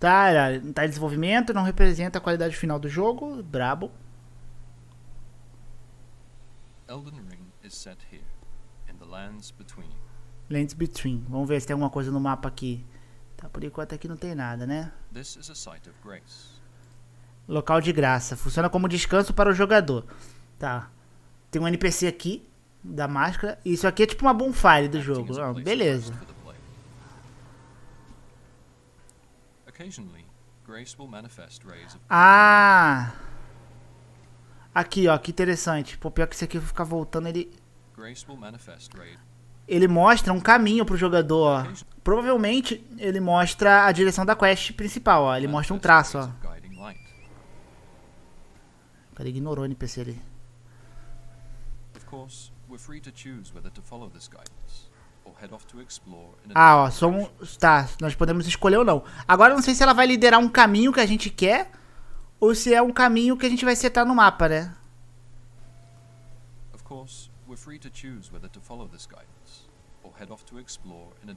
Tá, tá em desenvolvimento, não representa a qualidade final do jogo. Brabo. Elden Ring is set here, in the lands between. Lands between. Vamos ver se tem alguma coisa no mapa aqui. Tá, por enquanto aqui não tem nada, né? This is a site of grace. Local de graça. Funciona como descanso para o jogador. Tá. Tem um NPC aqui da máscara. Isso aqui é tipo uma bonfire do jogo. Ah, beleza. Occasionally, grace will manifest rays of Ah! Aqui, ó, que interessante. Pô, pior que isso aqui vai ficar voltando, ele Grace will manifest rays. Ele mostra um caminho pro jogador, ó. Provavelmente ele mostra a direção da quest principal, ó. Ele mostra um traço, ó. Cara, ignorou o NPC ali. Of course, we're free to choose whether to follow this guidance. Ah, ó, somos. Tá, nós podemos escolher ou não. Agora não sei se ela vai liderar um caminho que a gente quer ou se é um caminho que a gente vai setar no mapa, né?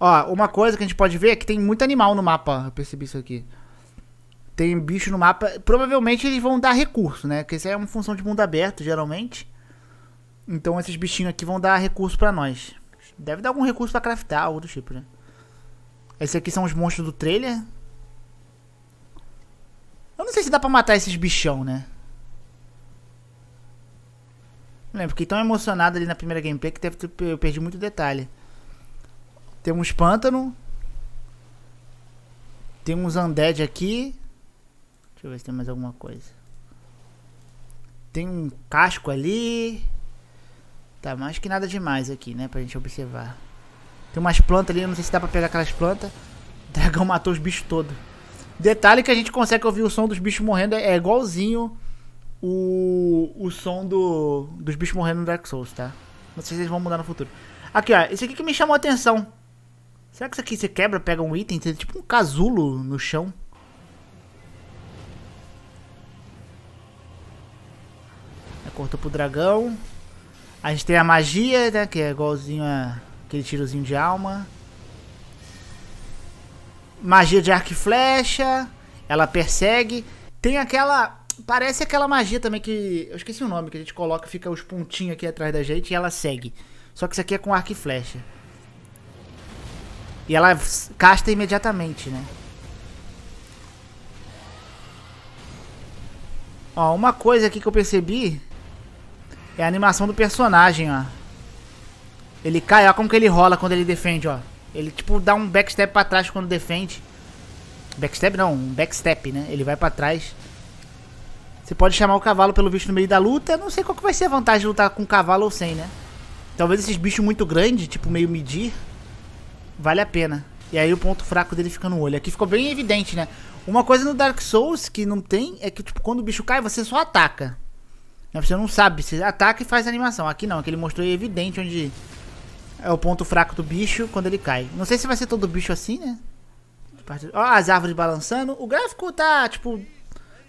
Ó, uma coisa que a gente pode ver é que tem muito animal no mapa. Eu percebi isso aqui. Tem bicho no mapa. Provavelmente eles vão dar recurso, né? Porque isso é uma função de mundo aberto, geralmente. Então esses bichinhos aqui vão dar recurso pra nós. Deve dar algum recurso pra craftar, algo do tipo, né? Esses aqui são os monstros do trailer. Eu não sei se dá pra matar esses bichão, né? Não lembro, fiquei tão emocionado ali na primeira gameplay que deve ter, eu perdi muito detalhe. Tem uns pântano. Tem uns undead aqui. Deixa eu ver se tem mais alguma coisa. Tem um casco ali. Tá, mas que nada demais aqui, né? Pra gente observar. Tem umas plantas ali, eu não sei se dá pra pegar aquelas plantas. O dragão matou os bichos todos. Detalhe que a gente consegue ouvir o som dos bichos morrendo. É igualzinho o, o som do, dos bichos morrendo no Dark Souls, tá? Não sei se eles vão mudar no futuro. Aqui, ó. Esse aqui que me chamou a atenção. Será que isso aqui você quebra, pega um item? Tem tipo um casulo no chão. Cortou pro dragão. A gente tem a magia, né? Que é igualzinho a aquele tirozinho de alma. Magia de arco e flecha. Ela persegue. Tem aquela. Parece aquela magia também que. Eu esqueci o nome, que a gente coloca, fica os pontinhos aqui atrás da gente e ela segue. Só que isso aqui é com arco e flecha. E ela casta imediatamente, né? Ó, uma coisa aqui que eu percebi é a animação do personagem, ó. Ele cai, ó como que ele rola quando ele defende, ó. Ele, tipo, dá um backstep pra trás quando defende. Backstep não, um backstep, né? Ele vai pra trás. Você pode chamar o cavalo, pelo visto, no meio da luta. Eu não sei qual que vai ser a vantagem de lutar com cavalo ou sem, né? Talvez esses bichos muito grandes, tipo meio medir, vale a pena. E aí o ponto fraco dele fica no olho. Aqui ficou bem evidente, né? Uma coisa no Dark Souls que não tem é que, tipo, quando o bicho cai, você só ataca. Você não sabe, você ataca e faz animação. Aqui não, aqui ele mostrou é evidente onde é o ponto fraco do bicho quando ele cai. Não sei se vai ser todo bicho assim, né? Ó, as árvores balançando. O gráfico tá, tipo,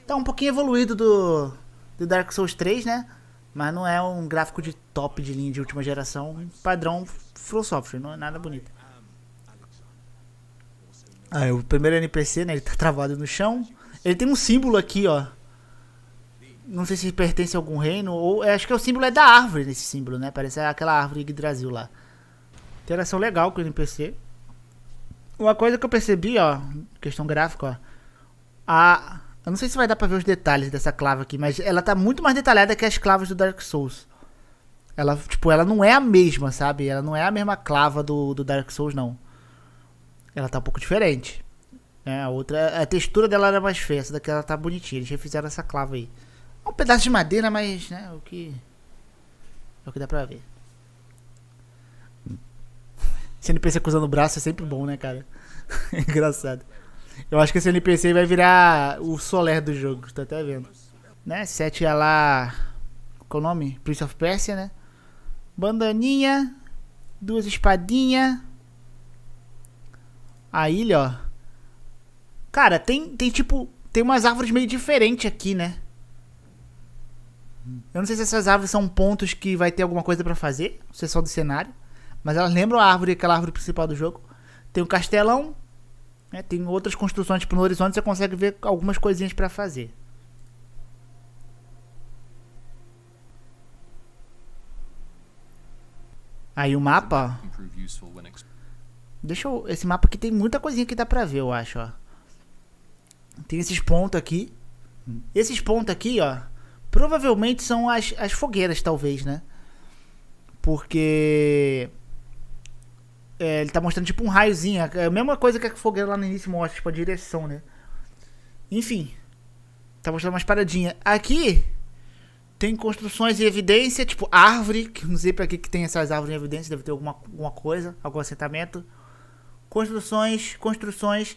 tá um pouquinho evoluído do, do Dark Souls 3, né? Mas não é um gráfico de top de linha de última geração, padrão Full Software, não é nada bonito. Ah, o primeiro NPC, né? Ele tá travado no chão. Ele tem um símbolo aqui, ó. Não sei se pertence a algum reino, ou é, acho que é o símbolo é da árvore nesse símbolo, né? Parece aquela árvore Yggdrasil lá. Interação legal com o NPC. Uma coisa que eu percebi, ó, questão gráfica, ó. A. Eu não sei se vai dar pra ver os detalhes dessa clava aqui, mas ela tá muito mais detalhada que as clavas do Dark Souls. Ela, tipo, ela não é a mesma, sabe? Ela não é a mesma clava do, do Dark Souls, não. Ela tá um pouco diferente. É, a outra, a textura dela era mais feia, essa daqui ela tá bonitinha. Eles refizeram essa clava aí. É um pedaço de madeira, mas né, o que. É o que dá pra ver. Esse NPC cruzando o braço é sempre bom, né, cara? É engraçado. Eu acho que esse NPC vai virar o Soler do jogo, tá até vendo. Né? 7 é lá. Qual o nome? Prince of Persia, né? Bandaninha. Duas espadinhas. A ilha, ó. Cara, tem, tem tipo. Tem umas árvores meio diferentes aqui, né? Eu não sei se essas árvores são pontos que vai ter alguma coisa para fazer, se é só do cenário. Mas elas lembram a árvore, aquela árvore principal do jogo. Tem o um castelão, né? tem outras construções tipo, no horizonte, você consegue ver algumas coisinhas para fazer. Aí o mapa. Deixa eu. Esse mapa aqui tem muita coisinha que dá pra ver, eu acho, ó. Tem esses pontos aqui. Esses pontos aqui, ó. Provavelmente são as, as fogueiras, talvez, né? Porque. É, ele tá mostrando tipo um raiozinho. É a mesma coisa que a fogueira lá no início mostra, tipo a direção, né? Enfim. Tá mostrando umas paradinhas. Aqui tem construções em evidência, tipo árvore. Que não sei pra que, que tem essas árvores em evidência. Deve ter alguma, alguma coisa, algum assentamento. Construções, construções.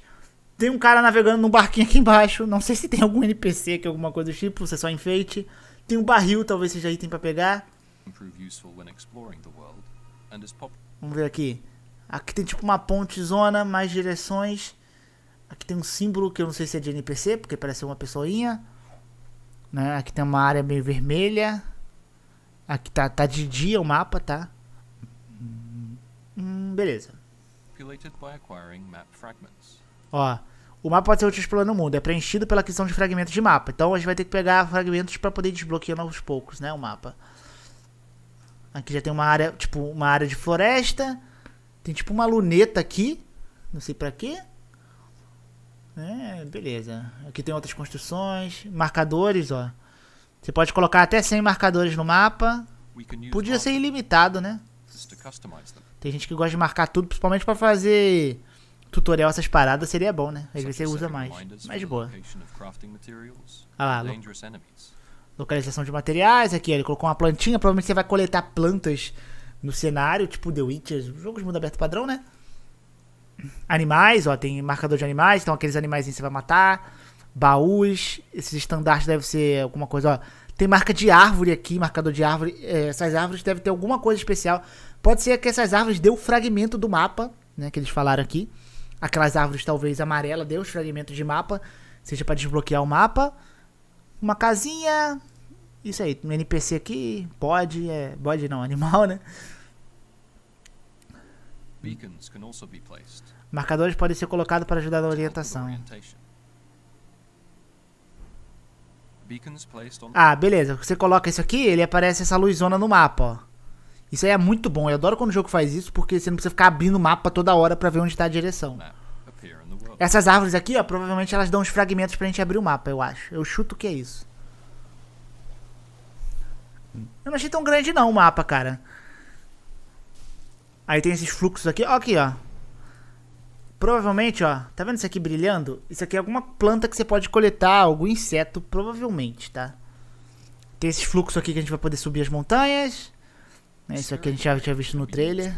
Tem um cara navegando num barquinho aqui embaixo. Não sei se tem algum NPC aqui, é alguma coisa do tipo, você é só enfeite. Tem um barril, talvez seja item para pegar. Vamos ver aqui. Aqui tem tipo uma ponte zona, mais direções. Aqui tem um símbolo que eu não sei se é de NPC, porque parece uma pessoinha. Né? Aqui tem uma área meio vermelha. Aqui tá, tá de dia o mapa, tá? Hum, beleza. Populated by acquiring map fragments. Ó, o mapa pode ser útil explorando o mundo. É preenchido pela questão de fragmentos de mapa. Então a gente vai ter que pegar fragmentos para poder desbloquear aos poucos, né? O mapa. Aqui já tem uma área, tipo, uma área de floresta. Tem tipo uma luneta aqui. Não sei pra quê. É, beleza. Aqui tem outras construções. Marcadores, ó. Você pode colocar até 100 marcadores no mapa. Podia ser ilimitado, né? Tem gente que gosta de marcar tudo, principalmente pra fazer tutorial essas paradas seria bom, né? Aí você usa mais. mais de boa. Ah lá. Localização de materiais aqui. Ele colocou uma plantinha. Provavelmente você vai coletar plantas no cenário, tipo The Witcher. Jogos mundo aberto padrão, né? Animais, ó. Tem marcador de animais. Então aqueles animais que você vai matar. Baús. Esses estandartes devem ser alguma coisa, ó. Tem marca de árvore aqui, marcador de árvore. É, essas árvores devem ter alguma coisa especial. Pode ser que essas árvores dê o fragmento do mapa, né? Que eles falaram aqui. Aquelas árvores talvez amarela, deu os fragmentos de mapa, seja para desbloquear o mapa. Uma casinha, isso aí, um NPC aqui, pode, é, pode não, animal, né? Marcadores podem ser colocados para ajudar na orientação. Ah, beleza. Você coloca isso aqui, ele aparece essa luzona no mapa, ó. Isso aí é muito bom. Eu adoro quando o jogo faz isso, porque você não precisa ficar abrindo o mapa toda hora para ver onde está a direção. É, Essas árvores aqui, ó, provavelmente elas dão uns fragmentos pra gente abrir o mapa, eu acho. Eu chuto que é isso. Eu não achei tão grande não o mapa, cara. Aí tem esses fluxos aqui. Ó, aqui, ó. Provavelmente, ó. Tá vendo isso aqui brilhando? Isso aqui é alguma planta que você pode coletar, algum inseto, provavelmente, tá? Tem esses fluxos aqui que a gente vai poder subir as montanhas. É isso aqui a gente já tinha visto no trailer.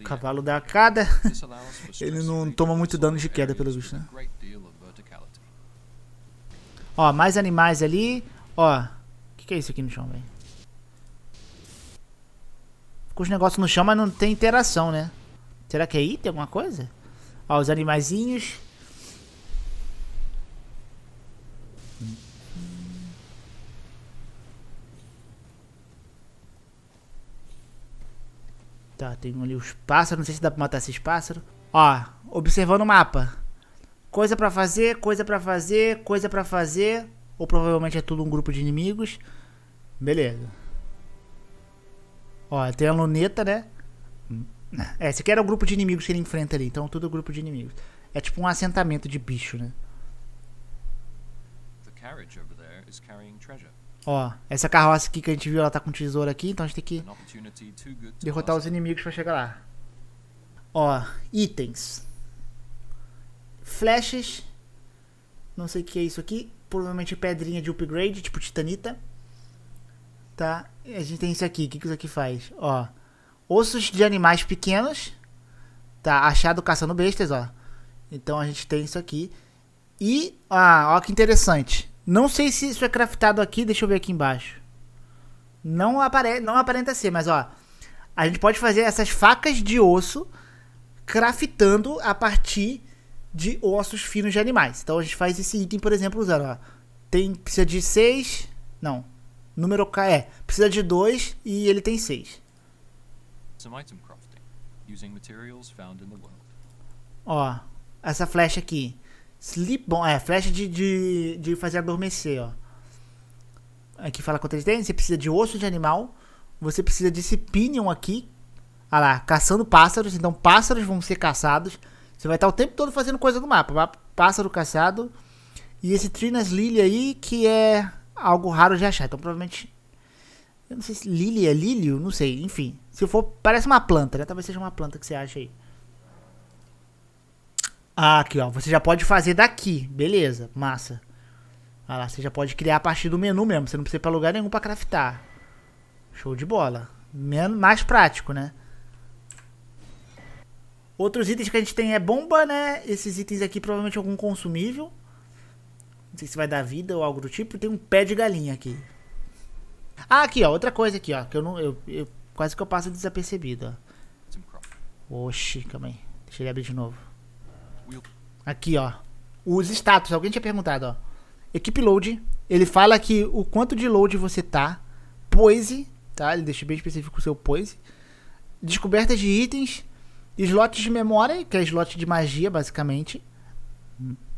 O cavalo dá a cada. Ele não toma muito dano de queda, pelo visto, né? Ó, mais animais ali. Ó, o que, que é isso aqui no chão, velho? Ficou os negócios no chão, mas não tem interação, né? Será que aí é tem alguma coisa? Ó, os animaizinhos. Tá, tem ali os pássaros. Não sei se dá pra matar esses pássaros. Ó, observando o mapa. Coisa pra fazer, coisa pra fazer, coisa pra fazer. Ou provavelmente é tudo um grupo de inimigos. Beleza. Ó, tem a luneta, né? É, esse aqui era o grupo de inimigos que ele enfrenta ali. Então, tudo é grupo de inimigos. É tipo um assentamento de bicho, né? O carriage over there is carrying treasure. Ó, essa carroça aqui que a gente viu, ela tá com tesoura aqui, então a gente tem que derrotar os inimigos pra chegar lá. Ó, itens. Flechas. Não sei o que é isso aqui. Provavelmente pedrinha de upgrade, tipo titanita. Tá? a gente tem isso aqui. O que, que isso aqui faz? Ó, ossos de animais pequenos. Tá? Achado caçando bestas, ó. Então a gente tem isso aqui. E, ah, ó que interessante. Não sei se isso é craftado aqui, deixa eu ver aqui embaixo. Não, apare não aparenta ser, mas ó. A gente pode fazer essas facas de osso craftando a partir de ossos finos de animais. Então a gente faz esse item, por exemplo, usando, ó. Tem, precisa de 6. Não. Número K é. Precisa de 2 e ele tem 6. Ó. Essa flecha aqui. Sleep bom, É, flecha de, de, de fazer adormecer, ó. Aqui fala quantas tem. Você precisa de osso de animal. Você precisa desse pinion aqui. Ah lá, caçando pássaros. Então pássaros vão ser caçados. Você vai estar o tempo todo fazendo coisa no mapa. Pássaro caçado. E esse Trinas Lily aí, que é algo raro de achar. Então provavelmente. Eu não sei se Lily é Lílio, não sei. Enfim. Se for. Parece uma planta, né? Talvez seja uma planta que você acha aí. Ah, aqui, ó. Você já pode fazer daqui. Beleza, massa. Olha lá, você já pode criar a partir do menu mesmo. Você não precisa ir pra lugar nenhum pra craftar. Show de bola. Men mais prático, né? Outros itens que a gente tem é bomba, né? Esses itens aqui provavelmente algum consumível. Não sei se vai dar vida ou algo do tipo. Tem um pé de galinha aqui. Ah, aqui, ó. Outra coisa aqui, ó. Que eu não. Eu, eu quase que eu passo desapercebido, ó. Oxi, calma aí. Deixa ele abrir de novo. Aqui, ó. Os status. Alguém tinha perguntado, ó. Equipe load. Ele fala que o quanto de load você tá. Poise, tá? Ele deixa bem específico o seu poise. Descoberta de itens. Slots de memória, que é slot de magia, basicamente.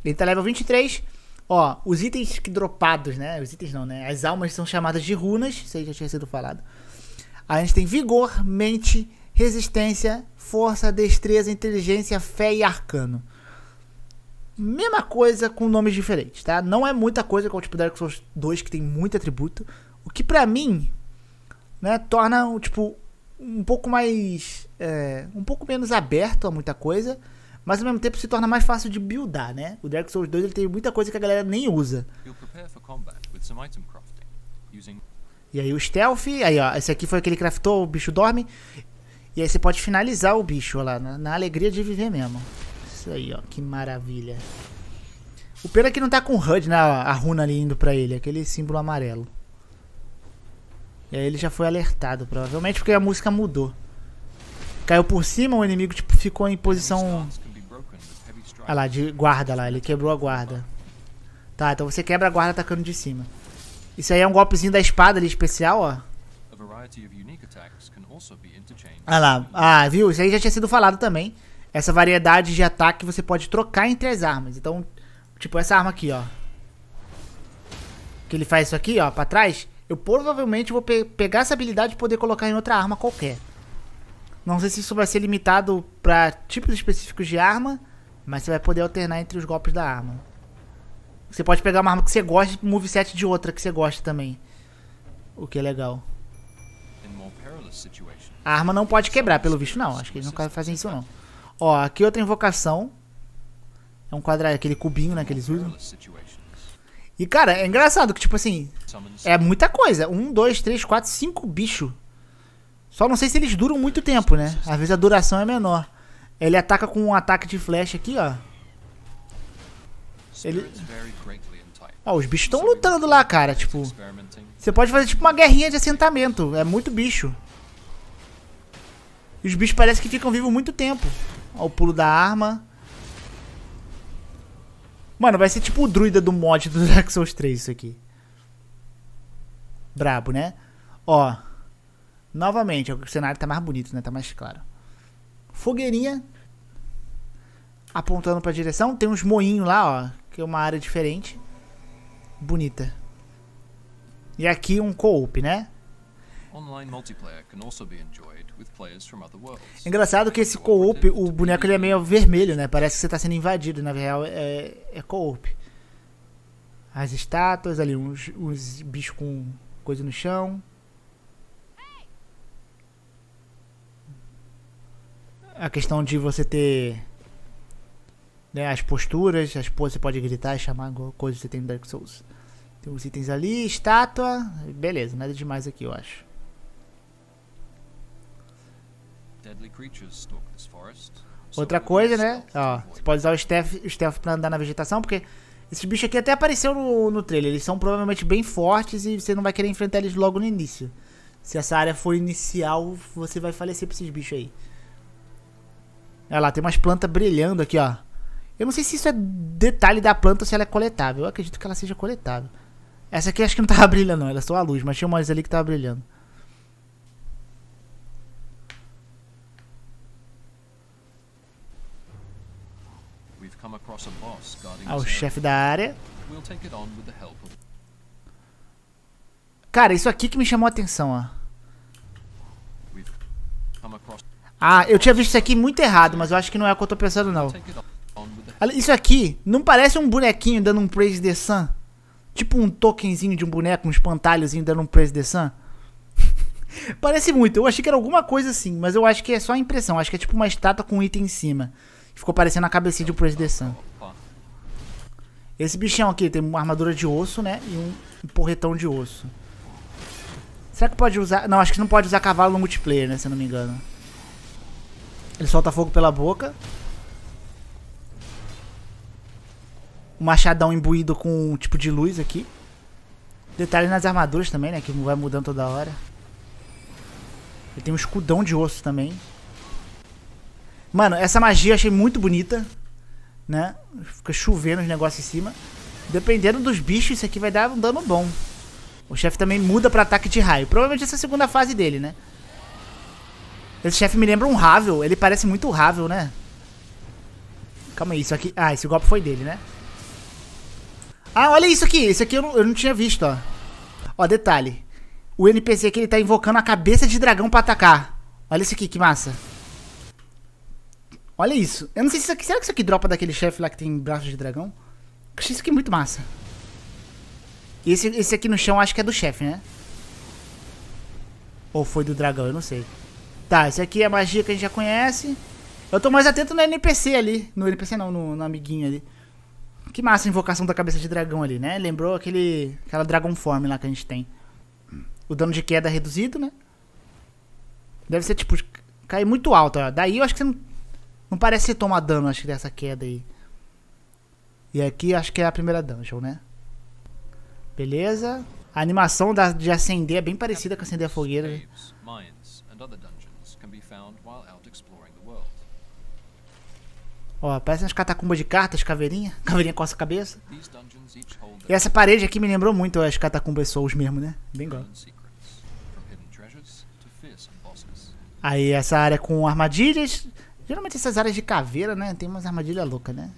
Ele tá level 23. Ó, os itens que dropados, né? Os itens não, né? As almas são chamadas de runas. Isso aí já tinha sido falado. A gente tem vigor, mente, resistência, força, destreza, inteligência, fé e arcano. Mesma coisa com nomes diferentes, tá? Não é muita coisa com tipo Dark Souls 2 que tem muito atributo, o que para mim, né, torna tipo um pouco mais é, um pouco menos aberto a muita coisa, mas ao mesmo tempo se torna mais fácil de buildar, né? O Dark Souls 2 ele tem muita coisa que a galera nem usa. E aí o stealth, aí ó, esse aqui foi aquele que craftou, o bicho dorme. E aí você pode finalizar o bicho lá, na, na alegria de viver mesmo. Isso aí, ó. Que maravilha. O pena é que não tá com o HUD, né? A runa ali indo pra ele. Aquele símbolo amarelo. E aí ele já foi alertado, provavelmente, porque a música mudou. Caiu por cima, o inimigo tipo, ficou em posição... Ah lá, de guarda lá. Ele quebrou a guarda. Tá, então você quebra a guarda atacando de cima. Isso aí é um golpezinho da espada ali, especial, ó. Ah lá. Ah, viu? Isso aí já tinha sido falado também essa variedade de ataque você pode trocar entre as armas. Então, tipo essa arma aqui, ó. Que ele faz isso aqui, ó, pra trás. Eu provavelmente vou pe pegar essa habilidade e poder colocar em outra arma qualquer. Não sei se isso vai ser limitado pra tipos específicos de arma, mas você vai poder alternar entre os golpes da arma. Você pode pegar uma arma que você gosta e moveset de outra que você gosta também. O que é legal. A arma não pode quebrar, pelo visto, não. Acho que eles nunca fazem isso, não. Ó, aqui é outra invocação. É um quadrado, aquele cubinho, né, que eles usam. E, cara, é engraçado que, tipo assim, é muita coisa. Um, dois, três, quatro, cinco bichos. Só não sei se eles duram muito tempo, né? Às vezes a duração é menor. Ele ataca com um ataque de flecha aqui, ó. Ele... Ó, os bichos estão lutando lá, cara, tipo... Você pode fazer tipo uma guerrinha de assentamento. É muito bicho. E os bichos parecem que ficam vivos muito tempo. Ó, o pulo da arma. Mano, vai ser tipo o druida do mod do Dark Souls 3 isso aqui. Brabo, né? Ó. Novamente, o cenário tá mais bonito, né? Tá mais claro. Fogueirinha. Apontando pra direção. Tem uns moinhos lá, ó. Que é uma área diferente. Bonita. E aqui um coop, né? Engraçado que esse co-op, o boneco ele é meio vermelho, né? Parece que você está sendo invadido, na real é, é co-op. As estátuas ali, uns, uns bichos com coisa no chão. a questão de você ter né, as posturas, as poses, você pode gritar e chamar coisas que você tem no Dark Souls. Tem os itens ali, estátua, beleza, nada demais aqui eu acho. Outra coisa, né? Ó, você pode usar o Steph, o pra andar na vegetação, porque esses bichos aqui até apareceu no, no trailer. Eles são provavelmente bem fortes e você não vai querer enfrentar eles logo no início. Se essa área for inicial, você vai falecer pra esses bichos aí. Olha lá, tem umas plantas brilhando aqui, ó. Eu não sei se isso é detalhe da planta ou se ela é coletável. Eu acredito que ela seja coletável. Essa aqui acho que não tava brilhando, não. Ela é só a luz, mas tinha umas ali que tava brilhando. ao chefe da área. Cara, isso aqui que me chamou a atenção, ó. Ah, eu tinha visto isso aqui muito errado, mas eu acho que não é o que eu tô pensando, não. Isso aqui não parece um bonequinho dando um Praise the Sun? Tipo um tokenzinho de um boneco, um espantalhozinho dando um Praise the Sun? parece muito. Eu achei que era alguma coisa assim, mas eu acho que é só a impressão. acho que é tipo uma estátua com um item em cima. Ficou parecendo a cabecinha de um Praise the Sun. Esse bichão aqui tem uma armadura de osso, né? E um porretão de osso. Será que pode usar... Não, acho que não pode usar cavalo no multiplayer, né? Se eu não me engano. Ele solta fogo pela boca. um machadão imbuído com um tipo de luz aqui. Detalhe nas armaduras também, né? Que vai mudando toda hora. Ele tem um escudão de osso também. Mano, essa magia eu achei muito bonita, né? Fica chovendo os negócios em cima. Dependendo dos bichos, isso aqui vai dar um dano bom. O chefe também muda pra ataque de raio. Provavelmente essa é a segunda fase dele, né? Esse chefe me lembra um Ravel. Ele parece muito Ravel, né? Calma aí, isso aqui... Ah, esse golpe foi dele, né? Ah, olha isso aqui. Isso aqui eu não, eu não tinha visto, ó. Ó, detalhe. O NPC aqui, ele tá invocando a cabeça de dragão pra atacar. Olha isso aqui, que massa. Olha isso. Eu não sei se isso aqui... Será que isso aqui dropa daquele chefe lá que tem braços de dragão? Eu achei isso aqui muito massa. E esse, esse aqui no chão acho que é do chefe, né? Ou foi do dragão, eu não sei. Tá, esse aqui é a magia que a gente já conhece. Eu tô mais atento no NPC ali. No NPC não, no, no amiguinho ali. Que massa a invocação da cabeça de dragão ali, né? Lembrou aquele, aquela Dragon Form lá que a gente tem. O dano de queda reduzido, né? Deve ser tipo, cair muito alto. Ó. Daí eu acho que você não não parece tomar dano, acho que dessa queda aí. E aqui acho que é a primeira dungeon, né? Beleza. A animação da, de acender é bem parecida com acender a fogueira. Né? Ó, parece umas catacumbas de cartas, caveirinha. Caveirinha com a cabeça. E essa parede aqui me lembrou muito as catacumbas Souls mesmo, né? Bem igual. Aí essa área com armadilhas, Geralmente essas áreas de caveira, né? Tem umas armadilhas loucas, né?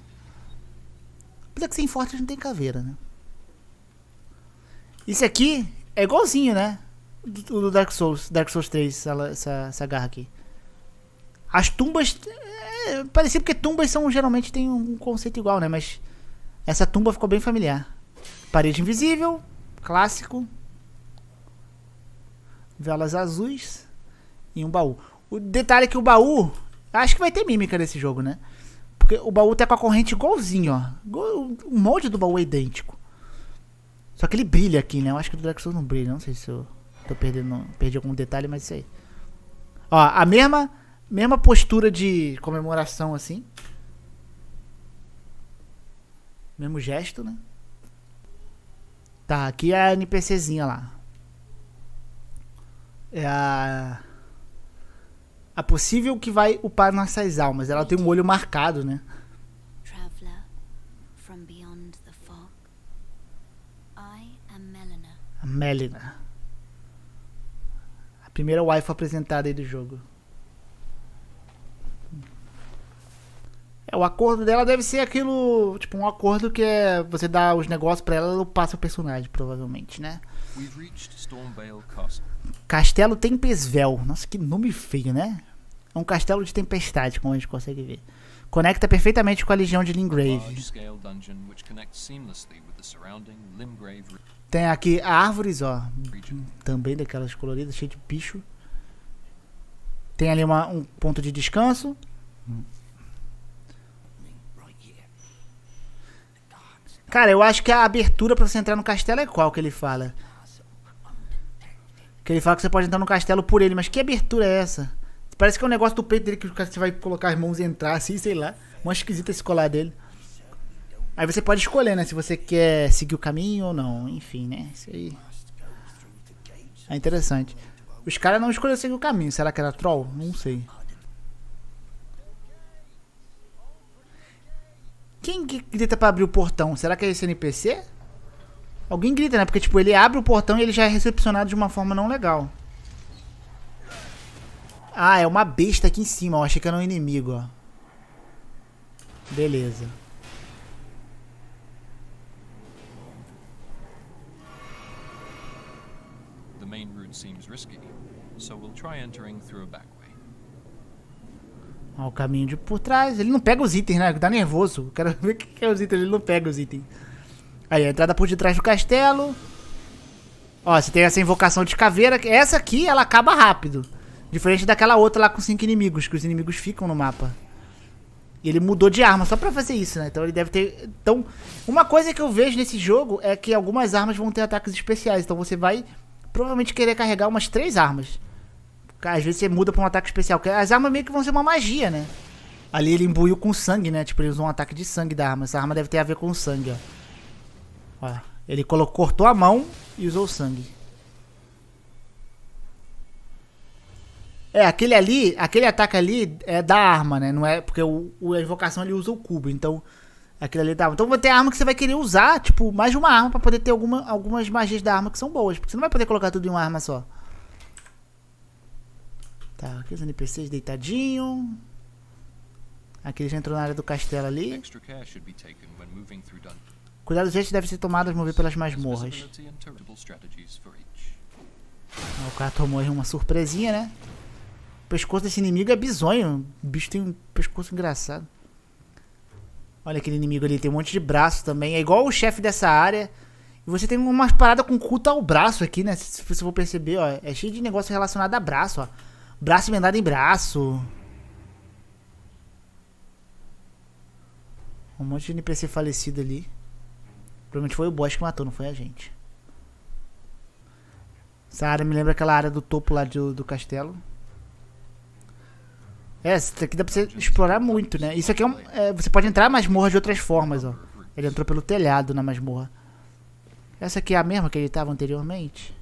Apesar que sem forte não tem caveira, né? Isso aqui é igualzinho, né? Do, do Dark Souls, Dark Souls 3, essa, essa, essa garra aqui. As tumbas. É, parecia porque tumbas são geralmente tem um conceito igual, né? Mas essa tumba ficou bem familiar. Parede invisível, clássico. Velas azuis e um baú. O detalhe é que o baú Acho que vai ter mímica nesse jogo, né? Porque o baú tá com a corrente igualzinho, ó. O molde do baú é idêntico. Só que ele brilha aqui, né? Eu acho que o Dark Souls não brilha. Não sei se eu tô perdendo, perdi algum detalhe, mas sei. Ó, a mesma, mesma postura de comemoração, assim. Mesmo gesto, né? Tá, aqui é a NPCzinha lá. É a... A é possível que vai upar nossas almas. Ela tem um olho marcado, né? A Melina. A primeira wife apresentada aí do jogo. É, o acordo dela deve ser aquilo. Tipo, um acordo que é. Você dá os negócios pra ela, ela passa o personagem, provavelmente, né? Castelo Tempesvel. Nossa, que nome feio, né? É um castelo de tempestade, como a gente consegue ver. Conecta perfeitamente com a Legião de Lingrave. Tem aqui árvores, ó. Também daquelas coloridas, cheio de bicho. Tem ali uma, um ponto de descanso. Cara, eu acho que a abertura para você entrar no castelo é qual que ele fala? Que ele fala que você pode entrar no castelo por ele, mas que abertura é essa? Parece que é um negócio do peito dele que você vai colocar as mãos e entrar assim, sei lá. Uma esquisita esse colar dele. Aí você pode escolher, né? Se você quer seguir o caminho ou não. Enfim, né? Isso aí. É interessante. Os caras não escolheram seguir o caminho. Será que era troll? Não sei. Quem que grita pra abrir o portão? Será que é esse NPC? Alguém grita, né? Porque, tipo, ele abre o portão e ele já é recepcionado de uma forma não legal. Ah, é uma besta aqui em cima. Eu achei que era um inimigo, ó. Beleza. The main route seems risky, so we'll try entering through a back way. Ó, o caminho de por trás. Ele não pega os itens, né? Dá tá nervoso. quero ver o que é os itens. Ele não pega os itens. Aí, a entrada por detrás do castelo. Ó, você tem essa invocação de caveira. Essa aqui, ela acaba rápido. Diferente daquela outra lá com cinco inimigos, que os inimigos ficam no mapa. E ele mudou de arma só pra fazer isso, né? Então ele deve ter... Então, uma coisa que eu vejo nesse jogo é que algumas armas vão ter ataques especiais. Então você vai provavelmente querer carregar umas três armas. Às vezes você muda pra um ataque especial. As armas meio que vão ser uma magia, né? Ali ele imbuiu com sangue, né? Tipo, ele usou um ataque de sangue da arma. Essa arma deve ter a ver com sangue, ó. Olha, ele colocou, cortou a mão e usou o sangue. É, aquele ali, aquele ataque ali é da arma, né? Não é porque o, o a invocação ele usa o cubo, então aquele ali é da arma. Então vai ter arma que você vai querer usar, tipo, mais de uma arma para poder ter alguma, algumas magias da arma que são boas, porque você não vai poder colocar tudo em uma arma só. Tá, aqueles NPCs deitadinho. ele já entrou na área do castelo ali. Extra care should be taken when moving through dungeons. Cuidados estes devem ser tomados mover pelas masmorras. Ah, o cara tomou aí uma surpresinha, né? O pescoço desse inimigo é bizonho. O bicho tem um pescoço engraçado. Olha aquele inimigo ali, tem um monte de braço também. É igual o chefe dessa área. E você tem umas paradas com culto ao braço aqui, né? Se você for perceber, ó. É cheio de negócio relacionado a braço, ó. Braço emendado em braço. Um monte de NPC falecido ali. Provavelmente foi o boss que matou, não foi a gente. Essa área me lembra aquela área do topo lá do, do castelo. É, isso aqui dá pra você explorar muito, né? Isso aqui é, um, é Você pode entrar na masmorra de outras formas, ó. Ele entrou pelo telhado na masmorra. Essa aqui é a mesma que ele tava anteriormente?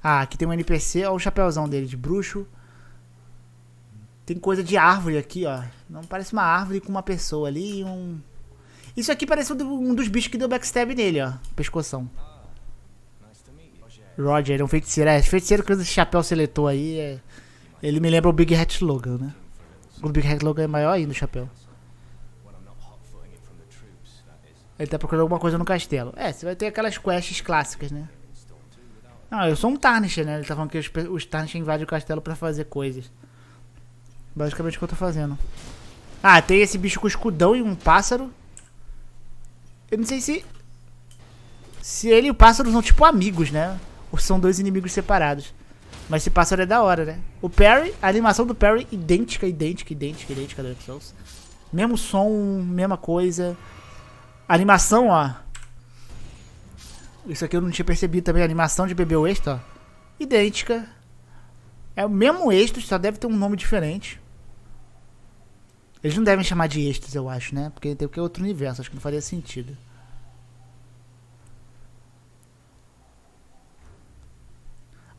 Ah, aqui tem um NPC, ó o chapéuzão dele de bruxo. Tem coisa de árvore aqui, ó. Não parece uma árvore com uma pessoa ali e um... Isso aqui parece um dos bichos que deu backstab nele, ó. Pescoção. Roger, é um feiticeiro. É, feiticeiro que usa esse chapéu seletor aí. É... Ele me lembra o Big Hat Logan, né? O Big Hat Logan é maior ainda o chapéu. Ele tá procurando alguma coisa no castelo. É, você vai ter aquelas quests clássicas, né? Não, eu sou um Tarnisher, né? Ele tá falando que os, os Tarnisher invadem o castelo pra fazer coisas. Basicamente o que eu tô fazendo. Ah, tem esse bicho com escudão e um pássaro. Eu não sei se. Se ele e o pássaro são tipo amigos, né? Ou são dois inimigos separados. Mas esse pássaro é da hora, né? O Perry, a animação do Perry idêntica, idêntica, idêntica, idêntica do Dark Souls. Mesmo som, mesma coisa. A animação, ó. Isso aqui eu não tinha percebido também. A animação de bebê extra, ó. Idêntica. É o mesmo extra, só deve ter um nome diferente. Eles não devem chamar de extras, eu acho, né? Porque tem que é outro universo, acho que não faria sentido.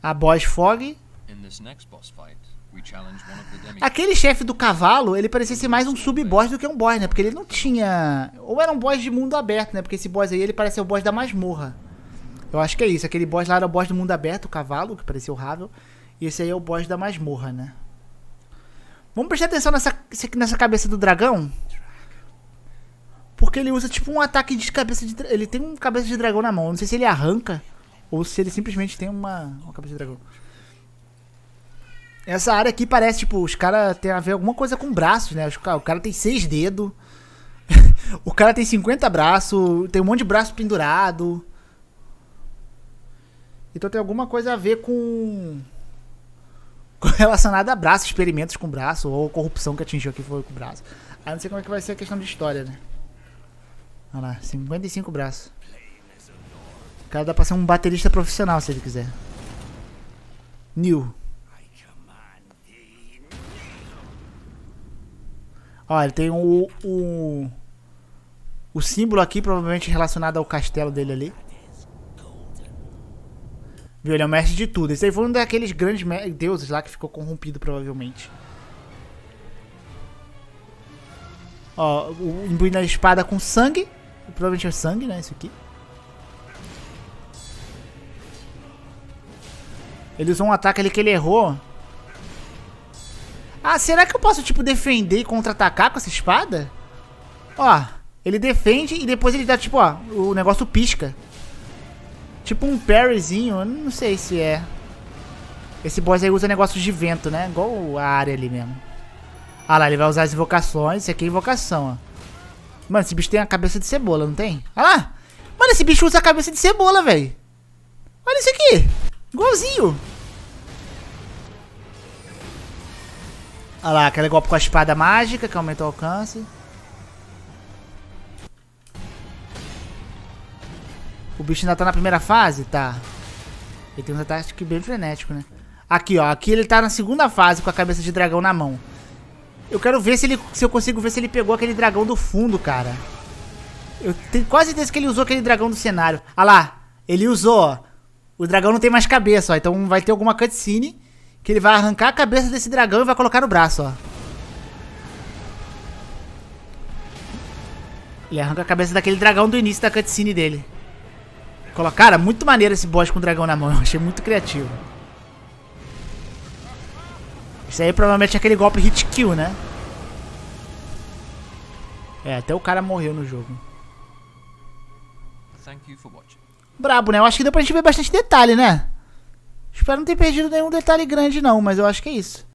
A boss Fog. Aquele chefe do cavalo, ele parecia ser mais um sub-boss do que um boss, né? Porque ele não tinha... Ou era um boss de mundo aberto, né? Porque esse boss aí, ele parece o boss da masmorra. Eu acho que é isso. Aquele boss lá era o boss do mundo aberto, o cavalo, que parecia o Ravel. E esse aí é o boss da masmorra, né? Vamos prestar atenção nessa, nessa cabeça do dragão. Porque ele usa tipo um ataque de cabeça de... Ele tem um cabeça de dragão na mão. Não sei se ele arranca ou se ele simplesmente tem uma, uma cabeça de dragão. Essa área aqui parece, tipo, os caras tem a ver alguma coisa com braços, né? O cara tem seis dedos. o cara tem 50 braços. Tem um monte de braço pendurado. Então tem alguma coisa a ver com... relacionado a braço, experimentos com braço, ou corrupção que atingiu aqui foi com braço. Aí não sei como é que vai ser a questão de história, né? Olha lá, 55 braços. O cara dá pra ser um baterista profissional se ele quiser. New. Olha, ele tem o, o, o símbolo aqui, provavelmente relacionado ao castelo dele ali. Viu? Ele é o mestre de tudo. Esse aí foi um daqueles grandes deuses lá que ficou corrompido, provavelmente. Ó, imbuindo a espada com sangue. Provavelmente é sangue, né? Isso aqui. Ele usou um ataque ali que ele errou. Ah, será que eu posso, tipo, defender e contra-atacar com essa espada? Ó, ele defende e depois ele dá, tipo, ó, o negócio pisca. Tipo um parryzinho, eu não sei se é. Esse boss aí usa negócios de vento, né? Igual a área ali mesmo. Ah lá, ele vai usar as invocações. Isso aqui é invocação, ó. Mano, esse bicho tem a cabeça de cebola, não tem? Ah lá! Mano, esse bicho usa a cabeça de cebola, velho. Olha isso aqui. Igualzinho. Olha ah lá, aquele golpe com a espada mágica que aumenta o alcance. O bicho ainda tá na primeira fase? Tá. Ele tem um ataque bem frenético, né? Aqui, ó. Aqui ele tá na segunda fase com a cabeça de dragão na mão. Eu quero ver se, ele, se eu consigo ver se ele pegou aquele dragão do fundo, cara. Eu tenho quase certeza que ele usou aquele dragão do cenário. Ah lá, ele usou, ó. O dragão não tem mais cabeça, ó. Então vai ter alguma cutscene que ele vai arrancar a cabeça desse dragão e vai colocar no braço, ó. Ele arranca a cabeça daquele dragão do início da cutscene dele. Cara, muito maneiro esse boss com o dragão na mão. Eu achei muito criativo. Isso aí provavelmente é aquele golpe hit kill, né? É, até o cara morreu no jogo. Brabo, né? Eu acho que deu pra gente ver bastante detalhe, né? Espero não ter perdido nenhum detalhe grande, não, mas eu acho que é isso.